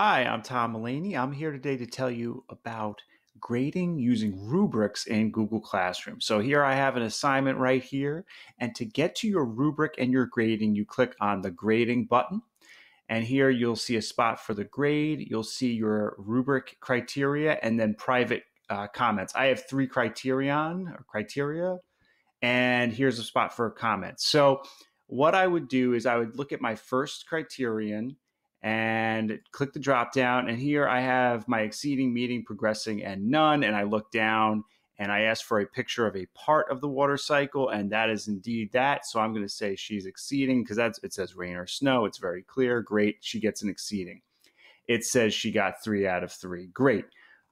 Hi, I'm Tom Mullaney. I'm here today to tell you about grading using rubrics in Google Classroom. So here I have an assignment right here. And to get to your rubric and your grading, you click on the grading button. And here you'll see a spot for the grade. You'll see your rubric criteria and then private uh, comments. I have three criterion or criteria. And here's a spot for comments. So what I would do is I would look at my first criterion and click the drop down. And here I have my exceeding, meeting, progressing, and none. And I look down and I ask for a picture of a part of the water cycle, and that is indeed that. So I'm going to say she's exceeding because that's it says rain or snow. It's very clear. Great, she gets an exceeding. It says she got three out of three. Great.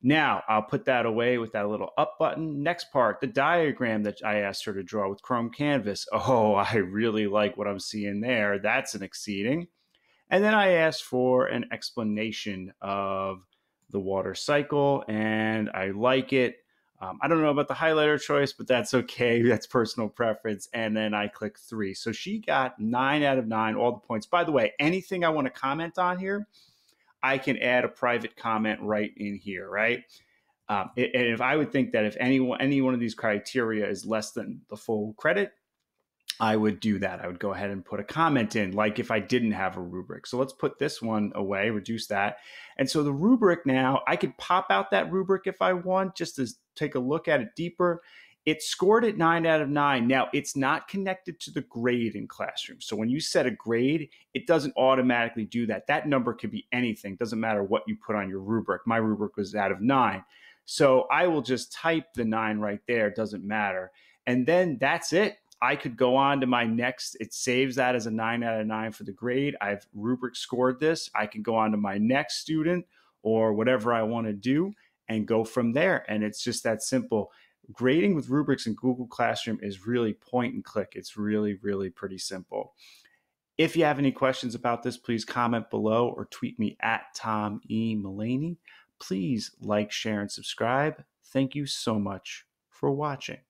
Now I'll put that away with that little up button. Next part, the diagram that I asked her to draw with Chrome Canvas. Oh, I really like what I'm seeing there. That's an exceeding. And then I asked for an explanation of the water cycle, and I like it. Um, I don't know about the highlighter choice, but that's okay. That's personal preference. And then I click three. So she got nine out of nine, all the points. By the way, anything I want to comment on here, I can add a private comment right in here, right? Um, and if I would think that if any, any one of these criteria is less than the full credit, I would do that. I would go ahead and put a comment in, like if I didn't have a rubric. So let's put this one away, reduce that. And so the rubric now, I could pop out that rubric if I want, just to take a look at it deeper. It scored at nine out of nine. Now, it's not connected to the grade in classroom. So when you set a grade, it doesn't automatically do that. That number could be anything, it doesn't matter what you put on your rubric. My rubric was out of nine. So I will just type the nine right there, it doesn't matter. And then that's it. I could go on to my next. It saves that as a nine out of nine for the grade. I've rubric scored this. I can go on to my next student or whatever I want to do and go from there. And it's just that simple. Grading with rubrics in Google Classroom is really point and click. It's really, really pretty simple. If you have any questions about this, please comment below or tweet me at Tom E. Mullaney. Please like, share, and subscribe. Thank you so much for watching.